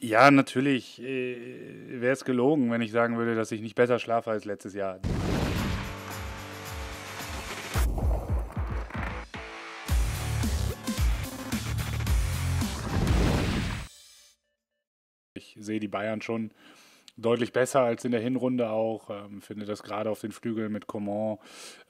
Ja, natürlich äh, wäre es gelogen, wenn ich sagen würde, dass ich nicht besser schlafe als letztes Jahr. Ich sehe die Bayern schon deutlich besser als in der Hinrunde auch. Ähm, finde das gerade auf den Flügeln mit Coman,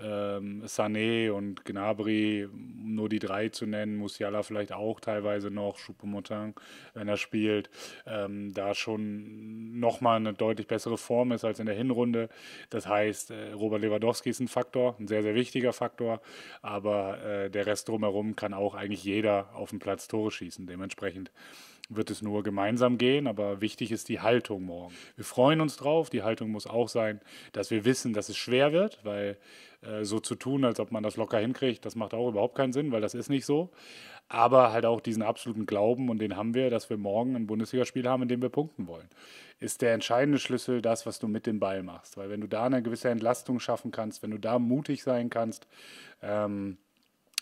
ähm, Sané und Gnabry, um nur die drei zu nennen, Musiala vielleicht auch teilweise noch, Choupo-Moting, wenn er spielt, ähm, da schon nochmal eine deutlich bessere Form ist als in der Hinrunde. Das heißt, äh, Robert Lewandowski ist ein Faktor, ein sehr, sehr wichtiger Faktor, aber äh, der Rest drumherum kann auch eigentlich jeder auf dem Platz Tore schießen. Dementsprechend wird es nur gemeinsam gehen, aber wichtig ist die Haltung morgen. Wir freuen uns drauf. Die Haltung muss auch sein, dass wir wissen, dass es schwer wird, weil äh, so zu tun, als ob man das locker hinkriegt, das macht auch überhaupt keinen Sinn, weil das ist nicht so. Aber halt auch diesen absoluten Glauben und den haben wir, dass wir morgen ein Bundesligaspiel haben, in dem wir punkten wollen. Ist der entscheidende Schlüssel das, was du mit dem Ball machst. Weil wenn du da eine gewisse Entlastung schaffen kannst, wenn du da mutig sein kannst, ähm,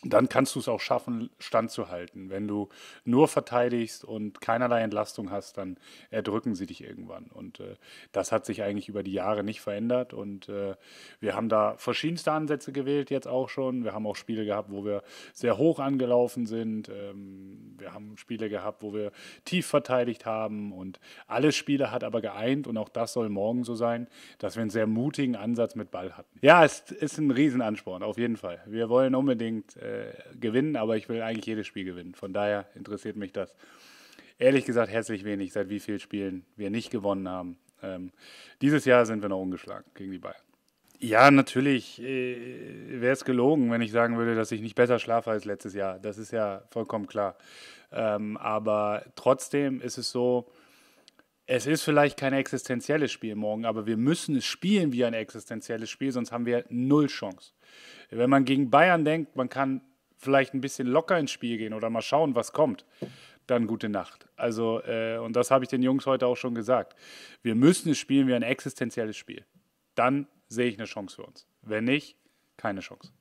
dann kannst du es auch schaffen, standzuhalten. Wenn du nur verteidigst und keinerlei Entlastung hast, dann erdrücken sie dich irgendwann. Und äh, das hat sich eigentlich über die Jahre nicht verändert. Und äh, wir haben da verschiedenste Ansätze gewählt, jetzt auch schon. Wir haben auch Spiele gehabt, wo wir sehr hoch angelaufen sind. Ähm, wir haben Spiele gehabt, wo wir tief verteidigt haben. Und alle Spiele hat aber geeint, und auch das soll morgen so sein, dass wir einen sehr mutigen Ansatz mit Ball hatten. Ja, es ist ein Riesenansporn, auf jeden Fall. Wir wollen unbedingt. Äh, äh, gewinnen, aber ich will eigentlich jedes Spiel gewinnen. Von daher interessiert mich das. Ehrlich gesagt, herzlich wenig, seit wie vielen Spielen wir nicht gewonnen haben. Ähm, dieses Jahr sind wir noch ungeschlagen gegen die Bayern. Ja, natürlich äh, wäre es gelogen, wenn ich sagen würde, dass ich nicht besser schlafe als letztes Jahr. Das ist ja vollkommen klar. Ähm, aber trotzdem ist es so, es ist vielleicht kein existenzielles Spiel morgen, aber wir müssen es spielen wie ein existenzielles Spiel, sonst haben wir null Chance. Wenn man gegen Bayern denkt, man kann vielleicht ein bisschen locker ins Spiel gehen oder mal schauen, was kommt, dann gute Nacht. Also, äh, und das habe ich den Jungs heute auch schon gesagt. Wir müssen es spielen wie ein existenzielles Spiel. Dann sehe ich eine Chance für uns. Wenn nicht, keine Chance.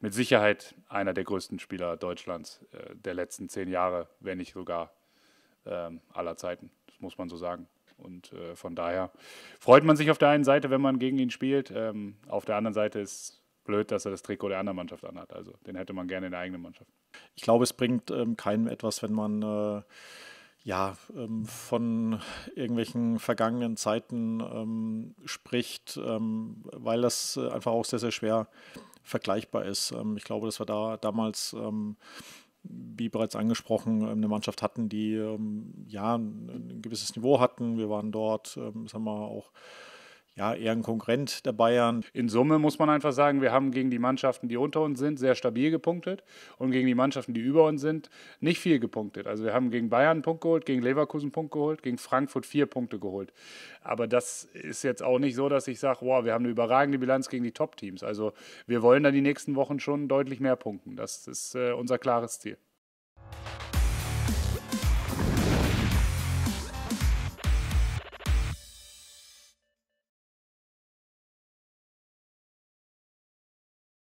Mit Sicherheit einer der größten Spieler Deutschlands äh, der letzten zehn Jahre, wenn nicht sogar äh, aller Zeiten muss man so sagen. Und äh, von daher freut man sich auf der einen Seite, wenn man gegen ihn spielt. Ähm, auf der anderen Seite ist blöd, dass er das Trikot der anderen Mannschaft anhat. Also den hätte man gerne in der eigenen Mannschaft. Ich glaube, es bringt ähm, keinem etwas, wenn man äh, ja ähm, von irgendwelchen vergangenen Zeiten ähm, spricht, ähm, weil das äh, einfach auch sehr, sehr schwer vergleichbar ist. Ähm, ich glaube, dass wir da damals wie bereits angesprochen, ähm, eine Mannschaft hatten, die ähm, ja ein gewisses Niveau hatten. Wir waren dort, ähm, sagen wir auch ja, eher ein Konkurrent der Bayern. In Summe muss man einfach sagen, wir haben gegen die Mannschaften, die unter uns sind, sehr stabil gepunktet und gegen die Mannschaften, die über uns sind, nicht viel gepunktet. Also wir haben gegen Bayern einen Punkt geholt, gegen Leverkusen einen Punkt geholt, gegen Frankfurt vier Punkte geholt. Aber das ist jetzt auch nicht so, dass ich sage, wow, wir haben eine überragende Bilanz gegen die Top-Teams. Also wir wollen da die nächsten Wochen schon deutlich mehr punkten. Das ist äh, unser klares Ziel.